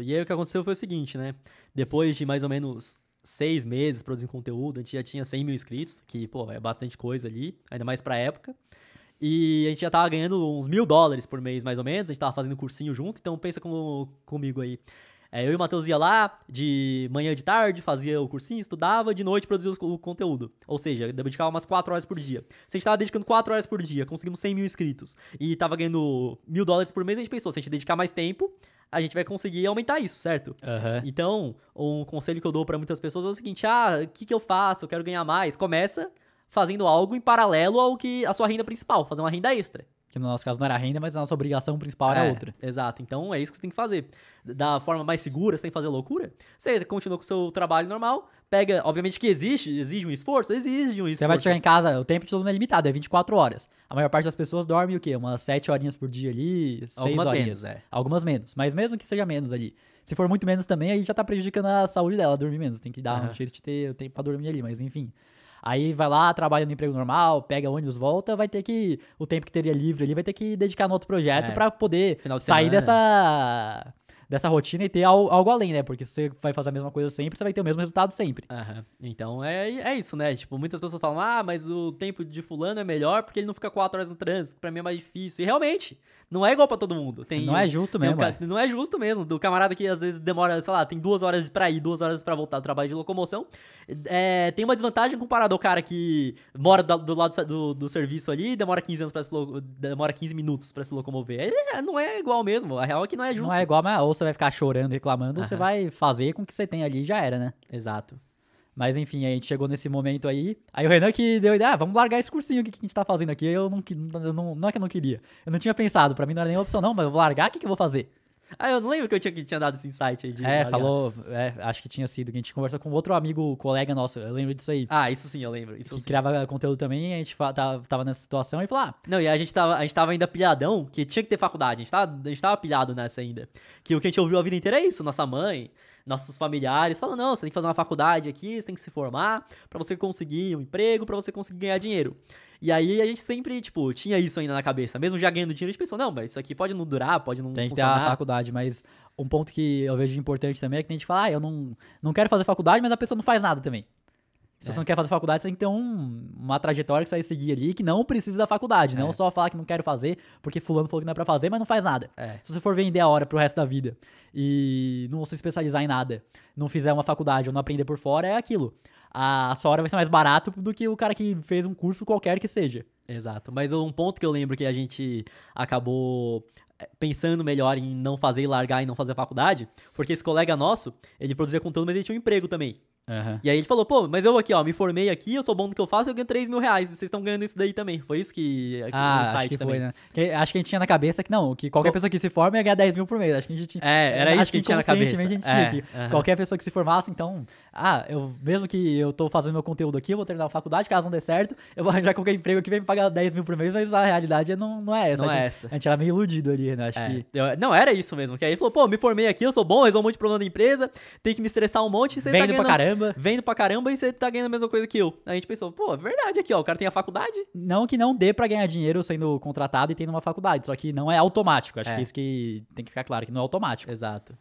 E aí o que aconteceu foi o seguinte, né? Depois de mais ou menos seis meses produzindo conteúdo, a gente já tinha 100 mil inscritos, que, pô, é bastante coisa ali, ainda mais pra época. E a gente já tava ganhando uns mil dólares por mês, mais ou menos, a gente tava fazendo cursinho junto, então pensa com, comigo aí. É, eu e o Matheus ia lá de manhã de tarde, fazia o cursinho, estudava, de noite produzia o conteúdo. Ou seja, dedicava umas 4 horas por dia. Se a gente tava dedicando 4 horas por dia, conseguimos 100 mil inscritos e tava ganhando mil dólares por mês, a gente pensou, se a gente dedicar mais tempo, a gente vai conseguir aumentar isso, certo? Uhum. Então, um conselho que eu dou para muitas pessoas é o seguinte: ah, o que, que eu faço? Eu quero ganhar mais. Começa fazendo algo em paralelo ao que a sua renda principal, fazer uma renda extra. Que no nosso caso não era renda, mas a nossa obrigação principal era é. outra. Exato. Então é isso que você tem que fazer. Da forma mais segura, sem fazer loucura, você continua com o seu trabalho normal, pega. Obviamente que existe, exige um esforço, exige um esforço. Você vai chegar em casa, o tempo de todo mundo é limitado, é 24 horas. A maior parte das pessoas dorme o quê? Umas 7 horinhas por dia ali, 6 Algumas horinhas. menos, é. Algumas menos. Mas mesmo que seja menos ali. Se for muito menos também, aí já tá prejudicando a saúde dela, dormir menos. Tem que dar uhum. um jeito de ter tempo pra dormir ali, mas enfim. Aí vai lá, trabalha no emprego normal, pega ônibus, volta, vai ter que. O tempo que teria livre ali vai ter que dedicar no outro projeto é. para poder sair semana. dessa dessa rotina e ter algo além, né? Porque se você vai fazer a mesma coisa sempre, você vai ter o mesmo resultado sempre. Uhum. Então é, é isso, né? Tipo, muitas pessoas falam, ah, mas o tempo de fulano é melhor porque ele não fica quatro horas no trânsito, pra mim é mais difícil. E realmente, não é igual pra todo mundo. Tem, não é justo mesmo. É. não é justo mesmo. Do camarada que às vezes demora, sei lá, tem duas horas pra ir, duas horas pra voltar do trabalho de locomoção. É, tem uma desvantagem comparado ao cara que mora do, do lado do, do, serviço ali e demora 15 anos para demora 15 minutos pra se locomover. É, não é igual mesmo. A real é que não é justo. Não é igual, mas ou você vai ficar chorando, reclamando, uhum. você vai fazer com o que você tem ali e já era, né? Exato. Mas enfim, a gente chegou nesse momento aí. Aí o Renan que deu ideia, ah, vamos largar esse cursinho que a gente tá fazendo aqui. Eu não, eu não, não é que eu não queria. Eu não tinha pensado, para mim não era nenhuma opção, não, mas eu vou largar, o que, que eu vou fazer? Ah, eu não lembro que eu tinha, que tinha dado esse insight aí de. É, falou. É, acho que tinha sido. Que a gente conversou com outro amigo, colega nosso. Eu lembro disso aí. Ah, isso sim, eu lembro. Isso que sim. criava conteúdo também. A gente tava nessa situação e falou: ah, Não, e a gente, tava, a gente tava ainda pilhadão, que tinha que ter faculdade. A gente, tava, a gente tava pilhado nessa ainda. Que o que a gente ouviu a vida inteira é isso. Nossa mãe, nossos familiares falam: Não, você tem que fazer uma faculdade aqui, você tem que se formar para você conseguir um emprego, para você conseguir ganhar dinheiro. E aí a gente sempre, tipo, tinha isso ainda na cabeça. Mesmo já ganhando dinheiro, a gente pensou, não, mas isso aqui pode não durar, pode não Tem que ter a faculdade, mas um ponto que eu vejo importante também é que a gente fala, ah, eu não, não quero fazer faculdade, mas a pessoa não faz nada também. Se é. você não quer fazer faculdade, você tem que ter um, uma trajetória que você vai seguir ali que não precisa da faculdade. É. Não só falar que não quero fazer, porque fulano falou que não é pra fazer, mas não faz nada. É. Se você for vender a hora pro resto da vida e não se especializar em nada, não fizer uma faculdade ou não aprender por fora, é aquilo a sua hora vai ser mais barato do que o cara que fez um curso qualquer que seja. Exato. Mas um ponto que eu lembro que a gente acabou eh, pensando melhor em não fazer e largar e não fazer a faculdade, porque esse colega nosso, ele produzia conteúdo, mas ele tinha um emprego também. Uhum. E aí ele falou, pô, mas eu aqui, ó, me formei aqui, eu sou bom no que eu faço, eu ganho 3 mil reais, vocês estão ganhando isso daí também. Foi isso que, que ah, no site que também. Foi, né? que, acho que a gente tinha na cabeça que não, que qualquer Co... pessoa que se forma ia ganhar 10 mil por mês. Acho que a gente tinha. É, era isso que, que tinha na cabeça. a gente é, tinha que uhum. qualquer pessoa que se formasse, então, ah, eu mesmo que eu tô fazendo meu conteúdo aqui, eu vou terminar a faculdade, caso não dê certo, eu vou arranjar qualquer emprego que vem me pagar 10 mil por mês, mas a realidade é, não, não é essa. Não a é gente, é essa. A gente era meio iludido ali, né? Acho é. que. Eu, não, era isso mesmo. Que aí ele falou, pô, me formei aqui, eu sou bom, resolvo um monte de problema da empresa, tem que me estressar um monte, você tá ganhando... pra caramba caramba, vendo pra caramba e você tá ganhando a mesma coisa que eu. A gente pensou, pô, é verdade aqui, ó, o cara tem a faculdade. Não que não dê para ganhar dinheiro sendo contratado e tendo uma faculdade, só que não é automático. Acho é. que é isso que tem que ficar claro, que não é automático. Exato.